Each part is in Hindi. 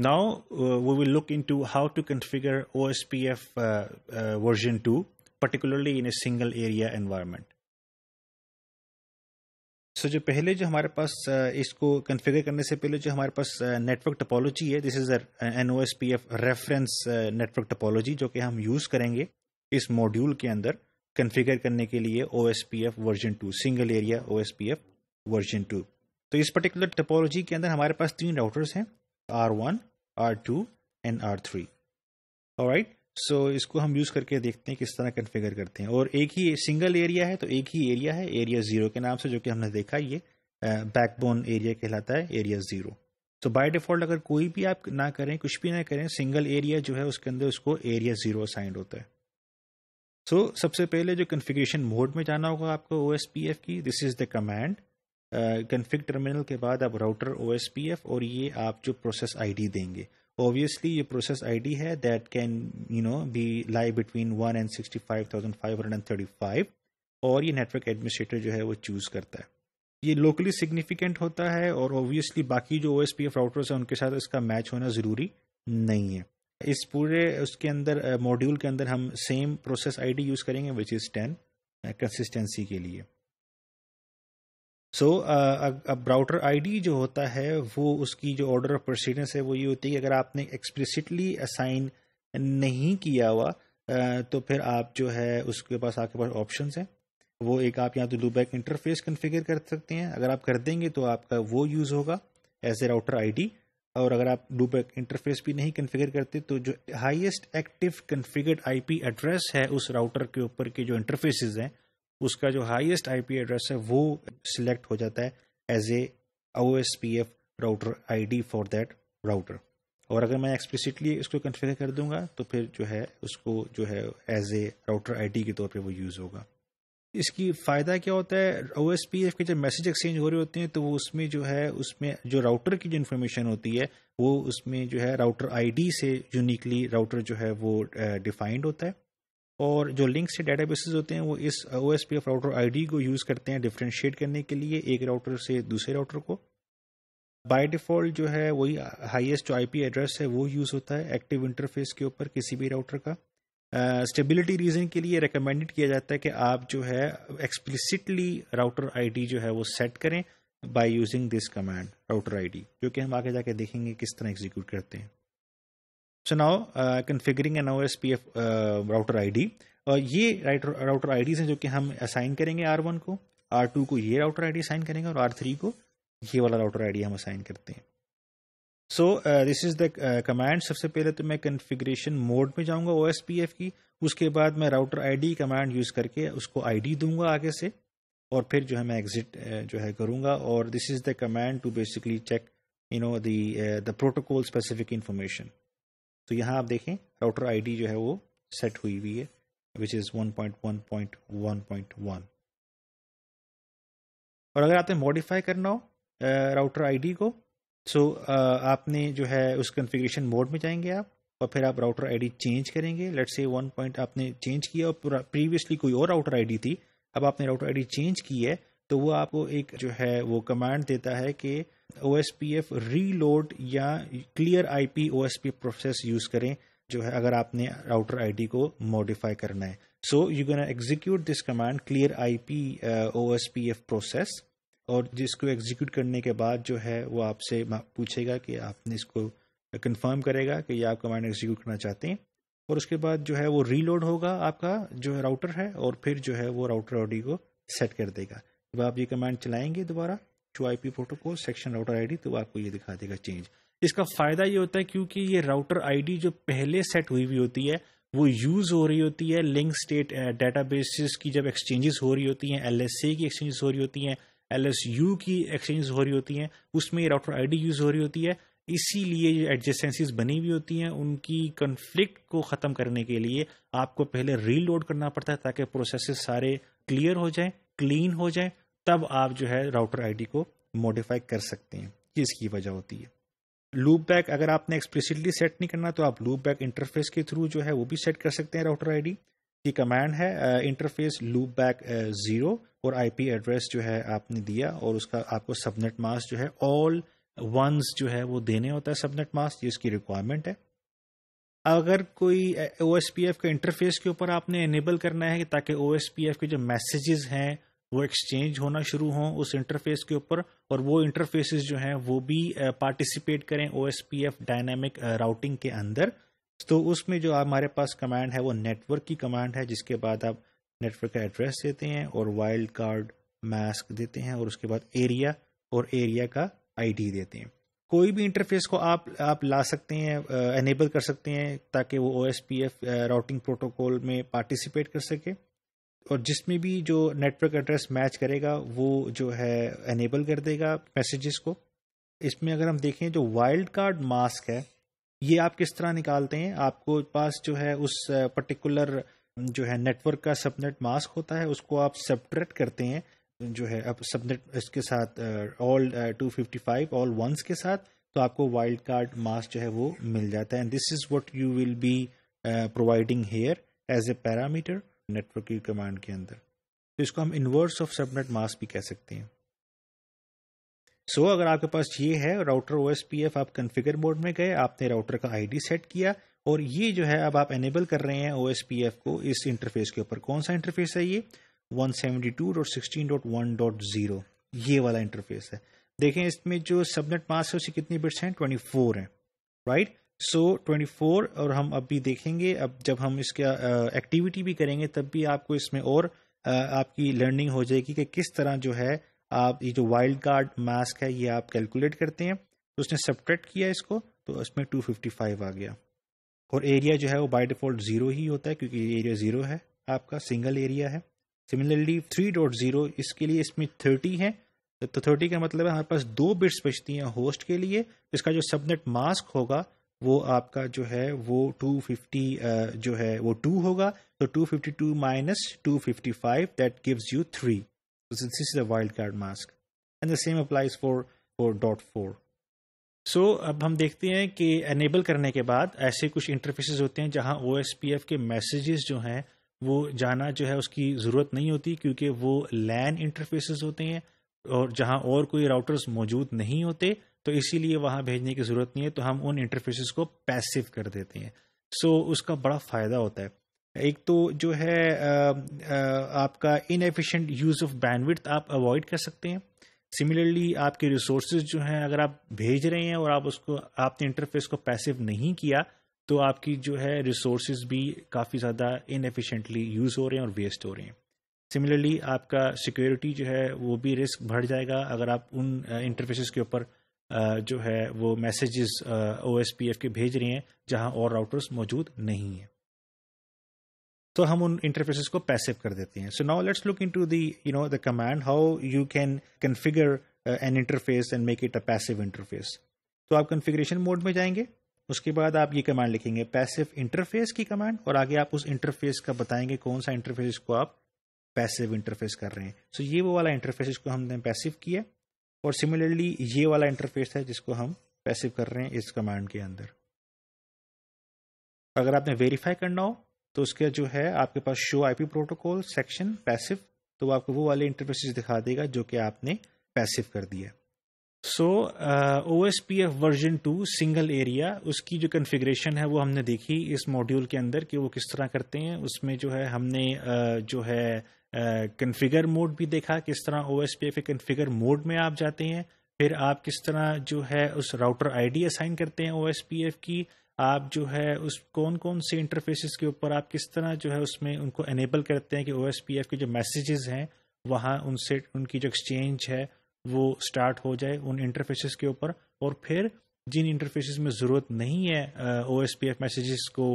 Now uh, we will look into how to configure OSPF uh, uh, version 2, particularly in a single area environment. So so, जो पहले जो हमारे पास uh, इसको कन्फिगर करने से पहले जो हमारे पास नेटवर्क uh, टोपोलॉजी है this is an O S P F reference network topology जो कि हम यूज़ करेंगे इस मॉड्यूल के अंदर कन्फिगर करने के लिए O S P F version two single area O S P F version two तो इस पर्टिकुलर टोपोलॉजी के अंदर हमारे पास तीन राउटर्स हैं R1, R2 and R3 right so इसको हम यूज करके देखते हैं किस तरह कन्फिगर करते हैं और एक ही सिंगल एरिया है तो एक ही एरिया है एरिया जीरो के नाम से जो कि हमने देखा ये बैकबोन एरिया कहलाता है एरिया जीरो तो बाय डिफॉल्ट अगर कोई भी आप ना करें कुछ भी ना करें सिंगल एरिया जो है उसके अंदर उसको एरिया जीरो असाइंड होता है सो so, सबसे पहले जो कन्फिग्रेशन मोड में जाना होगा आपको ओ की this is the command config terminal के बाद आप राउटर ओ और ये आप जो प्रोसेस आईडी देंगे ऑब्वियसली ये प्रोसेस आईडी है that can you know be lie between one and sixty five thousand five hundred and thirty five और ये नेटवर्क एडमिनिस्ट्रेटर जो है वो चूज़ करता है ये लोकली सिग्निफिकेंट होता है और ऑब्वियसली बाकी जो O S P F routers हैं उनके साथ इसका मैच होना ज़रूरी नहीं है इस पूरे उसके अंदर मॉड्यूल के अंदर हम same process I D use करेंगे विच इज़ टेन कंसिस्टेंसी के लिए सो अब ब्राउटर आईडी जो होता है वो उसकी जो ऑर्डर ऑफ प्रोसीडेंस है वो ये होती है कि अगर आपने एक्सप्लिसिटली असाइन नहीं किया हुआ uh, तो फिर आप जो है उसके पास आपके पास ऑप्शन हैं वो एक आप यहाँ तो लूबैक इंटरफेस कन्फिगर कर सकते हैं अगर आप कर देंगे तो आपका वो यूज़ होगा एज ए राउटर आई और अगर आप लूबैक इंटरफेस भी नहीं कन्फिगर करते तो जो highest active configured I address है उस राउटर के ऊपर के जो इंटरफेसिस हैं उसका जो हाईएस्ट आईपी एड्रेस है वो सिलेक्ट हो जाता है as a O S P F router I for that router और अगर मैं एक्सप्लिसिटली इसको कन्फिगर कर दूंगा तो फिर जो है उसको जो है एज ए राउटर आईडी के तौर पे वो यूज़ होगा इसकी फ़ायदा क्या होता है ओ एस पी एफ के जब मैसेज एक्सचेंज हो रहे होते हैं तो वो उसमें जो है उसमें जो राउटर की जो इन्फॉर्मेशन होती है वो उसमें जो है राउटर आईडी से यूनिकली राउटर जो है वो डिफाइंड होता है और जो लिंक से बेसिस होते हैं वो इस O S P F router I को यूज़ करते हैं डिफ्रेंशिएट करने के लिए एक राउटर से दूसरे राउटर को बाय डिफ़ॉल्ट जो है वही हाईएस्ट जो आईपी एड्रेस है वो यूज़ होता है एक्टिव इंटरफेस के ऊपर किसी भी राउटर का स्टेबिलिटी uh, रीजन के लिए रिकमेंडेड किया जाता है कि आप जो है एक्सप्लिसिटली राउटर आईडी जो है वो सेट करें by using this command router ID जो कि हम आगे जाके देखेंगे किस तरह एग्जीक्यूट करते हैं So now uh, configuring an OSPF uh, router ID और uh, ये राउटर आई हैं जो कि हम असाइन करेंगे आर वन को आर टू को ये राउटर आई डी असाइन करेंगे और आर थ्री को ये वाला राउटर आई डी हम असाइन करते हैं so this is the command सबसे पहले तो मैं कन्फिग्रेशन मोड में जाऊंगा ओ एस पी एफ की उसके बाद मैं router I D command use करके उसको आई डी दूंगा आगे से और फिर जो है मैं एग्जिट uh, जो है करूंगा और this is the command to basically check you know the protocol specific information तो यहाँ आप देखें राउटर आईडी जो है वो सेट हुई हुई है विच इज़ 1.1.1.1 और अगर आपने मॉडिफाई करना हो राउटर आईडी को सो आपने जो है उस कन्फिग्रेशन मोड में जाएंगे आप और फिर आप राउटर आईडी चेंज करेंगे लेट्स से वन पॉइंट आपने चेंज किया और प्रीवियसली कोई और राउटर आईडी थी अब आपने राउटर आईडी चेंज की है तो वो आपको एक जो है वो कमांड देता है कि O S P F reload या clear I P O S P process use करें जो है अगर आपने राउटर आई डी को मॉडिफाई करना है so you can execute this command clear I P O S P F process और जिसको एग्जीक्यूट करने के बाद जो है वो आपसे पूछेगा कि आपने इसको कंफर्म करेगा कि आप कमांड एग्जीक्यूट करना चाहते हैं और उसके बाद जो है वो रीलोड होगा आपका जो है राउटर है और फिर जो है वो राउटर डी को सेट कर देगा जब आप ये कमांड चलाएंगे दोबारा to IP protocol section router I D तो आपको ये दिखा देगा चेंज इसका फायदा ये होता है क्योंकि ये राउटर आईडी जो पहले सेट हुई हुई होती है वो यूज हो रही होती है लिंक स्टेट बेसिस की जब एक्सचेंजेस हो रही होती हैं एल की एक्सचेंजेस हो रही होती हैं एल की एक्सचेंजेस हो रही होती हैं उसमें ये राउटर आईडी यूज हो रही होती है इसीलिए जो एडजस्टेंसीज बनी हुई होती हैं उनकी कन्फ्लिक्ट को ख़त्म करने के लिए आपको पहले रीलोड करना पड़ता है ताकि प्रोसेस सारे क्लियर हो जाए क्लीन हो जाए तब आप जो है राउटर आईडी को मॉडिफाई कर सकते हैं जिसकी इसकी वजह होती है लूप बैक अगर आपने एक्सप्लिसिटली सेट नहीं करना तो आप लूप बैक इंटरफेस के थ्रू जो है वो भी सेट कर सकते हैं राउटर आईडी की कमांड है इंटरफेस लूप बैक जीरो और आईपी एड्रेस जो है आपने दिया और उसका आपको सबनेट मास जो है ऑल वंस जो है वो देने होता है सबनेट मास ये इसकी रिक्वायरमेंट है अगर कोई ओ का इंटरफेस के ऊपर आपने इनेबल करना है ताकि ओ के जो मैसेजेस हैं वो एक्सचेंज होना शुरू हो उस इंटरफेस के ऊपर और वो इंटरफेसेस जो हैं वो भी पार्टिसिपेट करें O S P F dynamic routing के अंदर तो उसमें जो हमारे पास कमांड है वो नेटवर्क की कमांड है जिसके बाद आप नेटवर्क का एड्रेस देते हैं और वाइल्ड कार्ड मास्क देते हैं और उसके बाद एरिया और एरिया का आईडी देते हैं कोई भी इंटरफेस को आप आप ला सकते हैं एनेबल कर सकते हैं ताकि वो ओ राउटिंग प्रोटोकॉल में पार्टिसिपेट कर सके और जिसमें भी जो नेटवर्क एड्रेस मैच करेगा वो जो है एनेबल कर देगा मैसेजेस को इसमें अगर हम देखें जो वाइल्ड कार्ड मास्क है ये आप किस तरह निकालते हैं आपको पास जो है उस पर्टिकुलर जो है नेटवर्क का सबनेट मास्क होता है उसको आप सेपरेट करते हैं जो है अब सबनेट इसके साथ all two fifty five all ones के साथ तो आपको वाइल्ड कार्ड मास्क जो है वो मिल जाता है and this is what you will be providing here as a parameter network की कमांड के अंदर तो इसको हम इन्वर्स ऑफ सबनेट मास भी कह सकते हैं सो so, अगर आपके पास ये है राउटर ओ आप कन्फिगर मोड में गए आपने राउटर का आईडी सेट किया और ये जो है अब आप एनेबल कर रहे हैं ओ को इस इंटरफेस के ऊपर कौन सा इंटरफेस है ये 172.16.1.0 ये वाला इंटरफेस है देखें इसमें जो सबनेट मास है उसकी कितनी बिट्स हैं 24 है right right? So twenty four और हम अब भी देखेंगे अब जब हम इसका एक्टिविटी भी करेंगे तब भी आपको इसमें और आ, आपकी लर्निंग हो जाएगी कि किस तरह जो है आप ये जो वाइल्ड कार्ड मास्क है ये आप कैलकुलेट करते हैं तो उसने सब्ट्रैक्ट किया इसको तो इसमें 255 आ गया और एरिया जो है वो बाय डिफॉल्ट जीरो ही होता है क्योंकि एरिया जीरो है आपका सिंगल एरिया है सिमिलरली थ्री डॉट जीरो इसके लिए इसमें थर्टी है तो थर्टी का मतलब है हमारे पास दो बिट्स बचती हैं होस्ट के लिए तो इसका जो सबनेट मास्क होगा वो आपका जो है वो 250 जो है वो 2 होगा तो 252 fifty two minus two fifty five that gives you three this is the wildcard mask and the same applies for for dot four so अब हम देखते हैं कि एनेबल करने के बाद ऐसे कुछ इंटरफेसेस होते हैं जहां ओ के मैसेजेस जो हैं वो जाना जो है उसकी ज़रूरत नहीं होती क्योंकि वो लैन इंटरफेसेस होते हैं और जहां और कोई राउटर्स मौजूद नहीं होते तो इसीलिए वहां भेजने की ज़रूरत नहीं है तो हम उन इंटरफेसिस को पैसिव कर देते हैं सो so, उसका बड़ा फ़ायदा होता है एक तो जो है आ, आ, आपका इनएफिशिएंट यूज़ ऑफ बैंडविड्थ आप अवॉइड कर सकते हैं सिमिलरली आपके रिसोर्सेज जो हैं अगर आप भेज रहे हैं और आप उसको आपने इंटरफेस को पैसिव नहीं किया तो आपकी जो है रिसोर्सेज भी काफ़ी ज़्यादा इनएफिशिएंटली यूज़ हो रहे हैं और वेस्ट हो रहे हैं सिमिलरली आपका सिक्योरिटी जो है वो भी रिस्क बढ़ जाएगा अगर आप उन इंटरफेसेस के ऊपर जो है वो messages O S P F के भेज रही हैं जहां और राउटर्स मौजूद नहीं है तो हम उन इंटरफेसेस को पैसिव कर देते हैं so now let's look into the you know the command how you can configure an interface and make it a passive interface तो आप कन्फिग्रेशन मोड में जाएंगे उसके बाद आप ये कमांड लिखेंगे पैसिव इंटरफेस की कमांड और आगे आप उस इंटरफेस का बताएंगे कौन सा इंटरफेस को आप पैसिव इंटरफेस कर रहे हैं सो so ये वो वाला इंटरफेस इसको हमने पैसिव किया और सिमिलरली ये वाला इंटरफेस है जिसको हम पैसिव कर रहे हैं इस कमांड के अंदर अगर आपने वेरीफाई करना हो तो उसके जो है आपके पास show IP protocol section passive तो आपको वो वाले इंटरफेसिस दिखा देगा जो कि आपने पैसिव कर दिया so O S P F version two single area उसकी जो कन्फिग्रेशन है वो हमने देखी इस मॉड्यूल के अंदर कि वो किस तरह करते हैं उसमें जो है हमने uh, जो है कन्फिगर मोड भी देखा किस तरह ओ एस पी के कन्फिगर मोड में आप जाते हैं फिर आप किस तरह जो है उस राउटर आईडी असाइन करते हैं ओ एस पी एफ की आप जो है उस कौन कौन से इंटरफेसिस के ऊपर आप किस तरह जो है उसमें उनको एनेबल करते हैं कि ओ एस पी एफ के जो मैसेजेस हैं वहाँ उनसे उनकी जो एक्सचेंज है वो स्टार्ट हो जाए उन इंटरफेसिस के ऊपर और फिर जिन इंटरफेसिस में ज़रूरत नहीं है O S P F messages को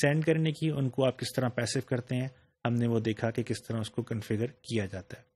सेंड करने की उनको आप किस तरह पैसिव करते हैं हमने वो देखा कि किस तरह उसको कन्फिगर किया जाता है